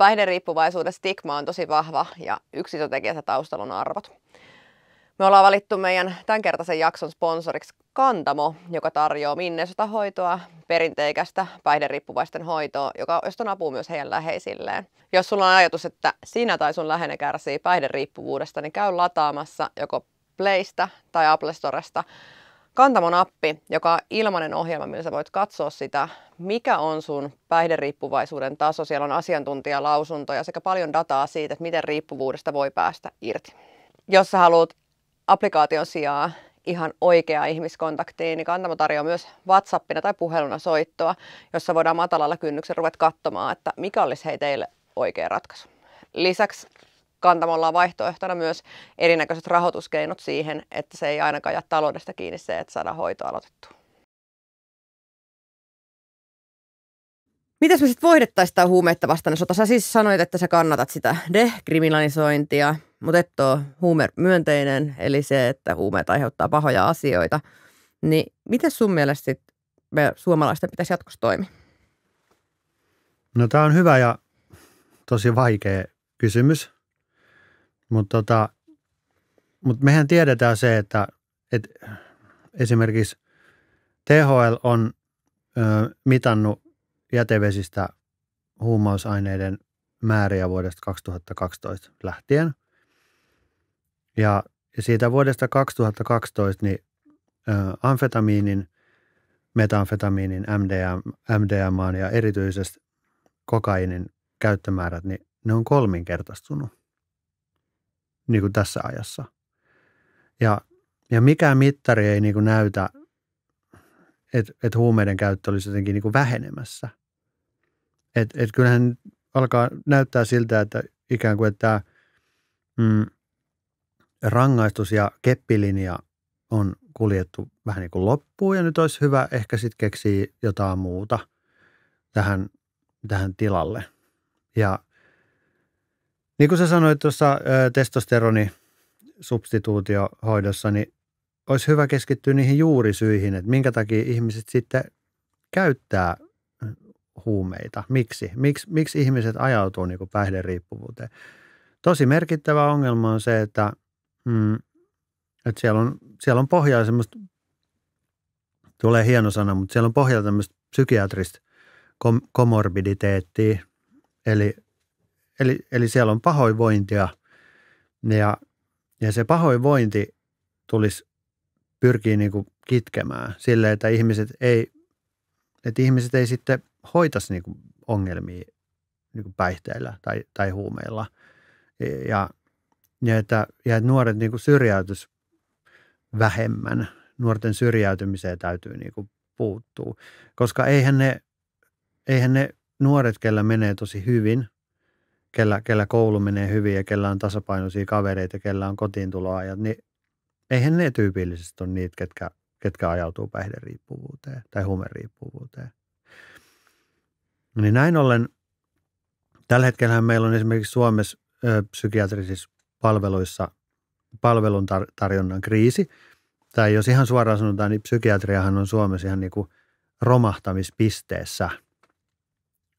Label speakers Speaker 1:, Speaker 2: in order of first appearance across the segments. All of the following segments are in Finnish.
Speaker 1: päihderiippuvaisuuden stigma on tosi vahva ja yksi iso tekijä se taustalla on arvot. Me ollaan valittu meidän tämänkertaisen jakson sponsoriksi Kantamo, joka tarjoaa hoitoa perinteikästä päihderiippuvaisten hoitoa, joka, on apua myös heidän läheisilleen. Jos sulla on ajatus, että sinä tai sun läheinen kärsii päihderiippuvuudesta, niin käy lataamassa joko Playsta tai Apple Storesta Kantamon appi, joka on ilmainen ohjelma, millä sä voit katsoa sitä mikä on sun päihderiippuvaisuuden taso. Siellä on asiantuntijalausuntoja sekä paljon dataa siitä, että miten riippuvuudesta voi päästä irti. Jos sä haluat applikaation sijaan ihan oikeaa ihmiskontaktiin, niin Kantamo tarjoaa myös WhatsAppina tai puheluna soittoa, jossa voidaan matalalla kynnyksellä ruveta katsomaan, että mikä olisi hei teille oikea ratkaisu. Lisäksi Kantamolla on vaihtoehtona myös erinäköiset rahoituskeinot siihen, että se ei ainakaan jää taloudesta kiinni se, että saadaan hoito aloitettua. Mitäs me sitten voidettaisiin tämä huumeetta vastaan sota? Sä siis sanoit, että sä kannatat sitä dekriminalisointia, mutta et ole myönteinen, eli se, että huumeet aiheuttaa pahoja asioita. Niin miten sun mielestä sit me suomalaisten pitäisi jatkossa toimia?
Speaker 2: No tämä on hyvä ja tosi vaikea kysymys, mutta tota, mut mehän tiedetään se, että et esimerkiksi THL on ö, mitannut jätevesistä huumausaineiden määriä vuodesta 2012 lähtien. Ja siitä vuodesta 2012 niin ö, amfetamiinin, metamfetamiinin, MDM, MDMA ja erityisesti kokainin käyttömäärät, niin ne on kolminkertaistunut niin kuin tässä ajassa. Ja, ja mikään mittari ei niin kuin näytä, että et huumeiden käyttö olisi jotenkin niin kuin vähenemässä – et, et kyllähän alkaa näyttää siltä, että ikään kuin tämä mm, rangaistus- ja keppilinja on kuljettu vähän niin kuin loppuun ja nyt olisi hyvä ehkä sitten keksiä jotain muuta tähän, tähän tilalle. Ja niin kuin sä sanoit tuossa testosteronisubstituutiohoidossa, niin olisi hyvä keskittyä niihin juurisyihin, että minkä takia ihmiset sitten käyttää – huumeita. Miksi? Miks, miksi ihmiset ajautuu niin kuin päihderiippuvuuteen? Tosi merkittävä ongelma on se, että, mm, että siellä, on, siellä on pohjaa semmoista, tulee hieno sana, mutta siellä on pohjaa tämmöistä psykiatrista kom- komorbiditeettiä, eli, eli, eli siellä on pahoinvointia ja, ja se pahoinvointi tulisi pyrkiä niin kuin kitkemään sille, että ihmiset ei, että ihmiset ei sitten hoitaisi niin kuin ongelmia niin kuin päihteillä tai, tai huumeilla. Ja, ja, että, ja että nuoret niin kuin syrjäytys vähemmän. Nuorten syrjäytymiseen täytyy niin kuin puuttua, koska eihän ne, eihän ne nuoret, kellä menee tosi hyvin, kellä, kellä koulu menee hyvin ja kellä on tasapainoisia kavereita, kellä on kotiin tuloajat, niin eihän ne tyypillisesti ole niitä, ketkä, ketkä ajautuu päihderiippuvuuteen tai huumeriippuvuuteen. Niin näin ollen tällä hetkellä meillä on esimerkiksi Suomessa ö, psykiatrisissa palveluissa palvelun tar- tarjonnan kriisi. Tai jos ihan suoraan sanotaan, niin psykiatriahan on Suomessa ihan niin kuin romahtamispisteessä.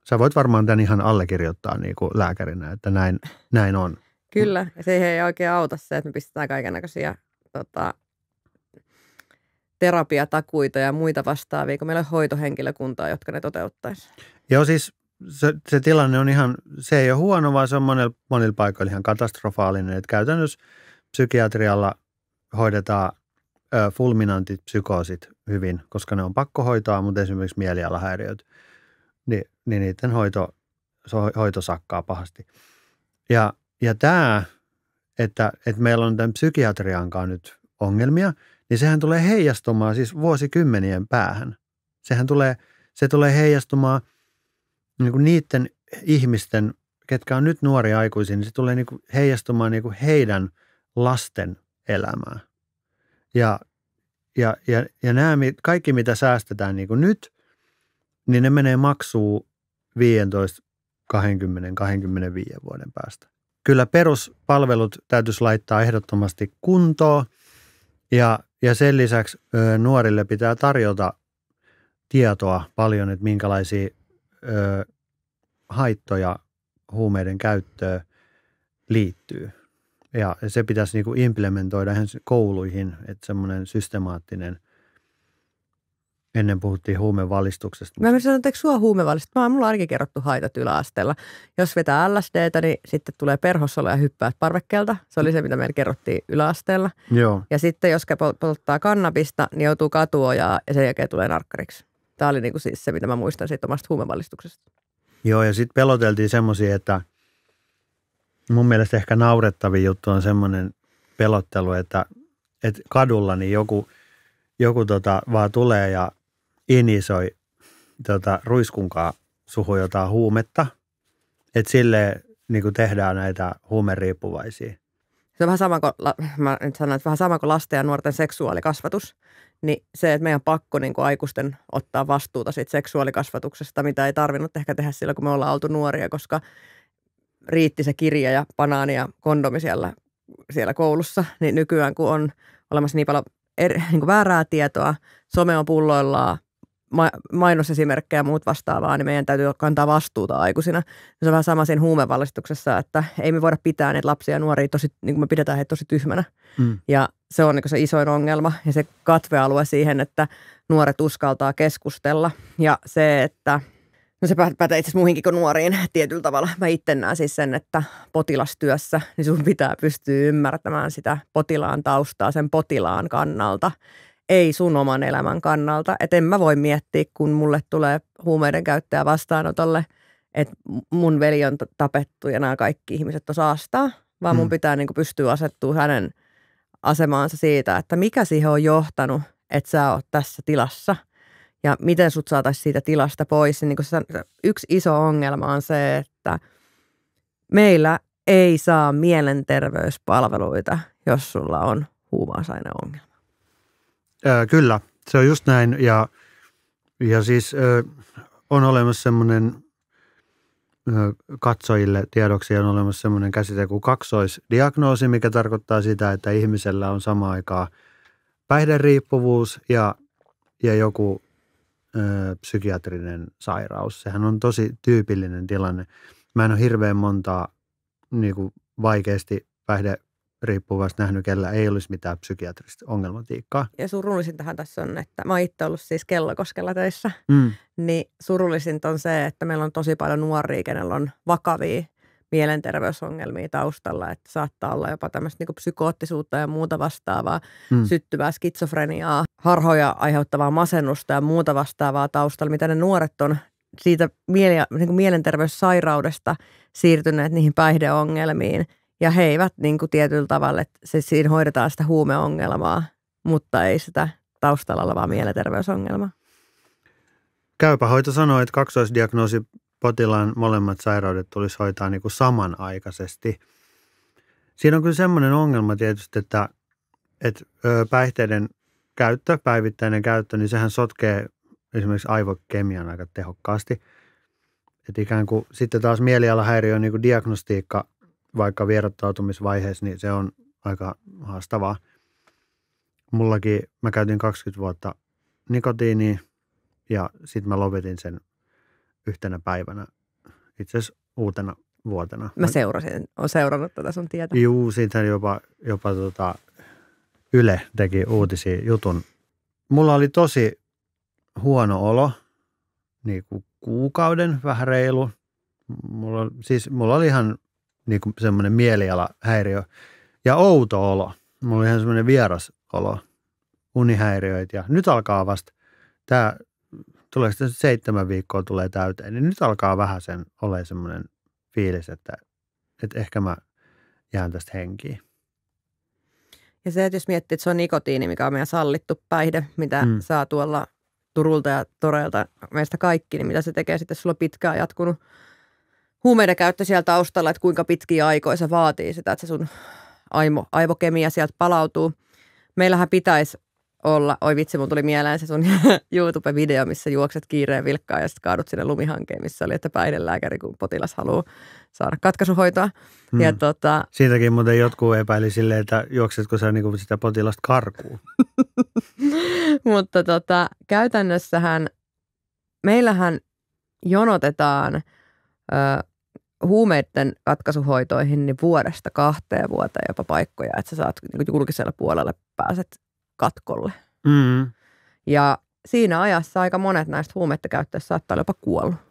Speaker 2: Sä voit varmaan tämän ihan allekirjoittaa niin kuin lääkärinä, että näin, näin on.
Speaker 1: Kyllä, ja ei oikein auta se, että me pistetään kaikenlaisia tota, terapiatakuita ja muita vastaavia, kun meillä on hoitohenkilökuntaa, jotka ne toteuttaisi.
Speaker 2: Joo, siis se, se tilanne on ihan, se ei ole huono, vaan se on monilla, monilla paikoilla ihan katastrofaalinen. Että käytännössä psykiatrialla hoidetaan ö, fulminantit psykoosit hyvin, koska ne on pakko hoitaa, mutta esimerkiksi mielialahäiriöt, niin, niin niiden hoito, hoito sakkaa pahasti. Ja, ja tämä, että, että meillä on tämän psykiatriankaan nyt ongelmia, niin sehän tulee heijastumaan siis vuosikymmenien päähän. Sehän tulee, se tulee heijastumaan – niin kuin niiden ihmisten, ketkä on nyt nuoria aikuisia, niin se tulee niin kuin heijastumaan niin kuin heidän lasten elämää. Ja, ja, ja, ja nämä kaikki, mitä säästetään niin kuin nyt, niin ne menee maksuun 15, 20, 25 vuoden päästä. Kyllä peruspalvelut täytyisi laittaa ehdottomasti kuntoon ja, ja sen lisäksi nuorille pitää tarjota tietoa paljon, että minkälaisia ö, haittoja huumeiden käyttöön liittyy. Ja se pitäisi niin kuin implementoida ihan kouluihin, että semmoinen systemaattinen – Ennen puhuttiin huumevalistuksesta.
Speaker 1: Mä sanon, että sua huumevalistusta? Mä oon mulla ainakin kerrottu haitat yläasteella. Jos vetää LSDtä, niin sitten tulee perhossolo ja hyppäät parvekkeelta. Se oli se, mitä meillä kerrottiin yläasteella. Joo. Ja sitten jos polttaa kannabista, niin joutuu katuojaa ja sen jälkeen tulee narkkariksi. Tämä oli niin kuin siis se, mitä mä muistan siitä omasta huumevallistuksesta.
Speaker 2: Joo, ja sitten peloteltiin semmoisia, että mun mielestä ehkä naurettavin juttu on semmoinen pelottelu, että, että kadulla niin joku, joku tota vaan tulee ja inisoi tota ruiskunkaa suhu jotain huumetta. Että silleen niin kuin tehdään näitä huumeriippuvaisia.
Speaker 1: Se on vähän sama kuin, mä nyt sanon, että vähän sama kuin lasten ja nuorten seksuaalikasvatus. Niin se, että meidän on pakko niin kuin aikuisten ottaa vastuuta siitä seksuaalikasvatuksesta, mitä ei tarvinnut ehkä tehdä silloin, kun me ollaan oltu nuoria, koska riitti se kirja ja banaani ja kondomi siellä, siellä koulussa. Niin nykyään, kun on olemassa niin paljon eri, niin väärää tietoa, some on pulloillaan, ma- mainosesimerkkejä ja muut vastaavaa, niin meidän täytyy kantaa vastuuta aikuisina. Se on vähän sama siinä huumevalistuksessa, että ei me voida pitää niitä lapsia ja nuoria tosi, niin kuin me pidetään heitä tosi tyhmänä. Mm. Ja se on niin se isoin ongelma ja se katvealue siihen, että nuoret uskaltaa keskustella ja se, että No se pätee itse asiassa muihinkin kuin nuoriin tietyllä tavalla. Mä itse näen siis sen, että potilastyössä niin sun pitää pystyä ymmärtämään sitä potilaan taustaa sen potilaan kannalta ei sun oman elämän kannalta. Että en mä voi miettiä, kun mulle tulee huumeiden käyttäjä vastaanotolle, että mun veli on tapettu ja nämä kaikki ihmiset on saastaa, vaan mun mm. pitää niin kuin pystyä asettua hänen asemaansa siitä, että mikä siihen on johtanut, että sä oot tässä tilassa ja miten sut saataisiin siitä tilasta pois. Niin kuin yksi iso ongelma on se, että meillä ei saa mielenterveyspalveluita,
Speaker 2: jos sulla on huumausaineongelma. Ää, kyllä, se on just näin. Ja, ja siis ää, on olemassa semmoinen katsojille tiedoksi on olemassa semmoinen käsite kuin kaksoisdiagnoosi, mikä tarkoittaa sitä, että ihmisellä on sama aikaa päihderiippuvuus ja, ja joku ö, psykiatrinen sairaus. Sehän on tosi tyypillinen tilanne. Mä en ole hirveän montaa niin kuin vaikeasti päihde riippuvaista nähnyt, kellä ei olisi mitään psykiatrista ongelmatiikkaa.
Speaker 1: Ja surullisintahan tässä on, että mä oon itse ollut siis Kellokoskella töissä, mm. niin surullisinta on se, että meillä on tosi paljon nuoria, kenellä on vakavia mielenterveysongelmia taustalla, että saattaa olla jopa tämmöistä niin psykoottisuutta ja muuta vastaavaa, mm. syttyvää skitsofreniaa, harhoja aiheuttavaa masennusta ja muuta vastaavaa taustalla, mitä ne nuoret on siitä niin kuin mielenterveyssairaudesta siirtyneet niihin päihdeongelmiin – ja he eivät niin kuin tietyllä tavalla, että se, siinä hoidetaan sitä huumeongelmaa, mutta ei sitä taustalla olevaa mielenterveysongelmaa.
Speaker 2: Käypä hoito sanoi, että kaksoisdiagnoosi potilaan molemmat sairaudet tulisi hoitaa niin kuin samanaikaisesti. Siinä on kyllä semmoinen ongelma tietysti, että, että päihteiden käyttö, päivittäinen käyttö, niin sehän sotkee esimerkiksi aivokemian aika tehokkaasti. Että ikään kuin sitten taas on niin kuin diagnostiikka vaikka vierottautumisvaiheessa, niin se on aika haastavaa. Mullakin, mä käytin 20 vuotta nikotiiniin ja sitten mä lopetin sen yhtenä päivänä, itse asiassa uutena vuotena. Mä seurasin, on seurannut tätä sun tietä. Juu, siitä jopa, jopa tota, Yle teki uutisia jutun. Mulla oli tosi huono olo, niin kuin kuukauden vähän reilu. Mulla, siis mulla oli ihan niin kuin semmoinen mielialahäiriö ja outo olo. Mulla oli ihan semmoinen vieras olo, unihäiriöit ja nyt alkaa vasta tämä tulee sitten seitsemän viikkoa tulee täyteen, niin nyt alkaa vähän sen ole semmoinen fiilis, että, että ehkä mä jään tästä henkiin.
Speaker 1: Ja se, että jos miettii, että se on nikotiini, mikä on meidän sallittu päihde, mitä mm. saa tuolla Turulta ja Torelta meistä kaikki, niin mitä se tekee sitten, sulla on pitkään jatkunut huumeiden käyttö siellä taustalla, että kuinka pitkiä aikoja se vaatii sitä, että se sun aimo, aivokemia sieltä palautuu. Meillähän pitäisi olla, oi vitsi, mun tuli mieleen se sun YouTube-video, missä juokset kiireen vilkkaa ja sitten kaadut sinne lumihankeen, missä oli, että päihdelääkäri, kun potilas haluaa saada katkaisuhoitoa. Hmm. Ja tota...
Speaker 2: Siitäkin muuten jotkut epäili silleen, että juoksetko sä niinku sitä potilasta karkuun.
Speaker 1: Mutta tota, käytännössähän meillähän jonotetaan ö, huumeiden katkaisuhoitoihin niin vuodesta kahteen vuoteen jopa paikkoja, että sä saat niin julkisella puolella pääset katkolle. Mm. Ja siinä ajassa aika monet
Speaker 2: näistä huumeiden käyttäjistä saattaa olla jopa kuollut.